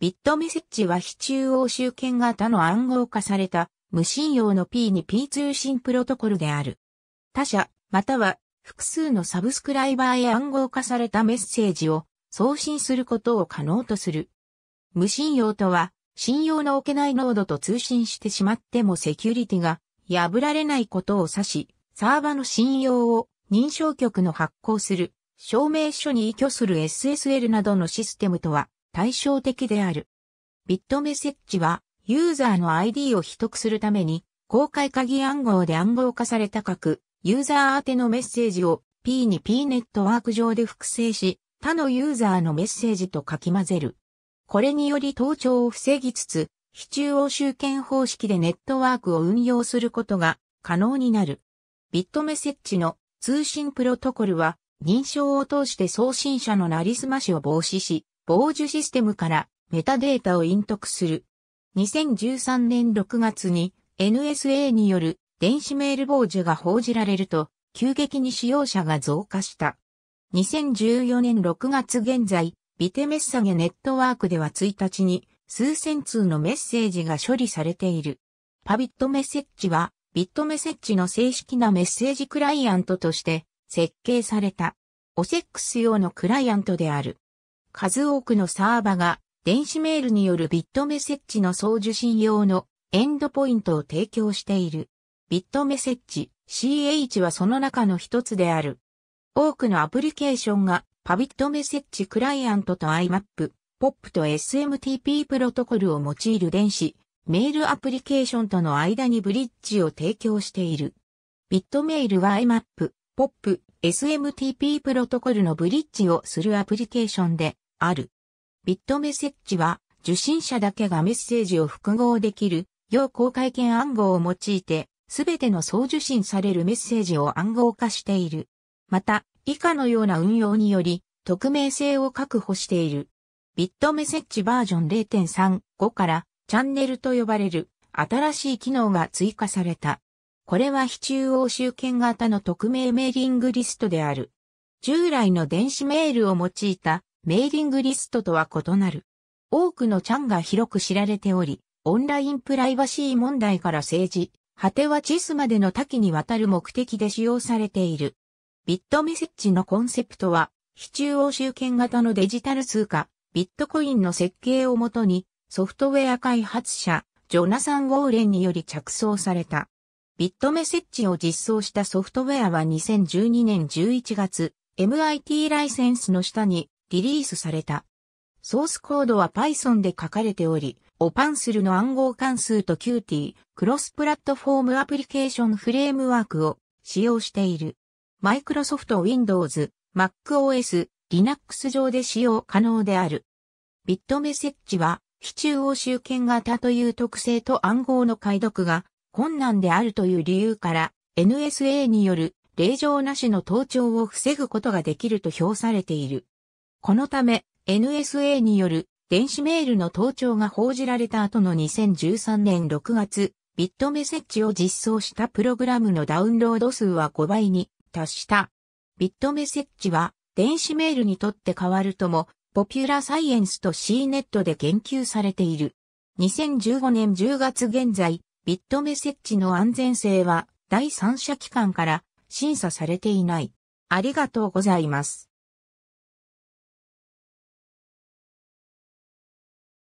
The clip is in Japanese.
ビットメセッジは非中央集権型の暗号化された無信用の P に P 通信プロトコルである。他社、または複数のサブスクライバーへ暗号化されたメッセージを送信することを可能とする。無信用とは、信用の置けないノードと通信してしまってもセキュリティが破られないことを指し、サーバの信用を認証局の発行する証明書に依拠する SSL などのシステムとは対照的である。ビットメセッジは、ユーザーの ID を取得するために、公開鍵暗号で暗号化された各、ユーザー宛てのメッセージを P に P ネットワーク上で複製し、他のユーザーのメッセージと書き混ぜる。これにより盗聴を防ぎつつ、非中央集権方式でネットワークを運用することが可能になる。ビットメセッジの通信プロトコルは認証を通して送信者のなりすましを防止し、防受システムからメタデータを隠匿する。2013年6月に NSA による電子メール傍受が報じられると、急激に使用者が増加した。2014年6月現在、ビテメッサゲネットワークでは1日に数千通のメッセージが処理されている。パビットメッセッジは、ビットメッセッジの正式なメッセージクライアントとして設計された。オセックス用のクライアントである。数多くのサーバが電子メールによるビットメセッジの送受信用のエンドポイントを提供している。ビットメセッジ CH はその中の一つである。多くのアプリケーションがパビットメセッジクライアントと IMAP、POP と SMTP プロトコルを用いる電子メールアプリケーションとの間にブリッジを提供している。ビットメールは IMAP、POP、SMTP プロトコルのブリッジをするアプリケーションである。ビットメセッジは受信者だけがメッセージを複合できる要公開権暗号を用いてすべての送受信されるメッセージを暗号化している。また以下のような運用により匿名性を確保している。ビットメセッジバージョン0.35からチャンネルと呼ばれる新しい機能が追加された。これは非中央集権型の匿名メーリングリストである。従来の電子メールを用いたメーリングリストとは異なる。多くのチャンが広く知られており、オンラインプライバシー問題から政治、果てはチスまでの多岐にわたる目的で使用されている。ビットメセッジのコンセプトは、非中央集権型のデジタル通貨、ビットコインの設計をもとに、ソフトウェア開発者、ジョナサン・ウォーレンにより着想された。ビットメセッジを実装したソフトウェアは2012年11月、MIT ライセンスの下にリリースされた。ソースコードは Python で書かれており、オパンスルの暗号関数と Qt、クロスプラットフォームアプリケーションフレームワークを使用している。Microsoft Windows、MacOS、Linux 上で使用可能である。ビットメセッジは、非中央集権型という特性と暗号の解読が困難であるという理由から NSA による令状なしの盗聴を防ぐことができると評されている。このため NSA による電子メールの盗聴が報じられた後の2013年6月、ビットメセッチを実装したプログラムのダウンロード数は5倍に達した。ビットメセッチは電子メールにとって変わるとも、ポピュラーサイエンスと C ネットで言及されている。2015年10月現在、ビット目設置の安全性は第三者機関から審査されていない。ありがとうございます。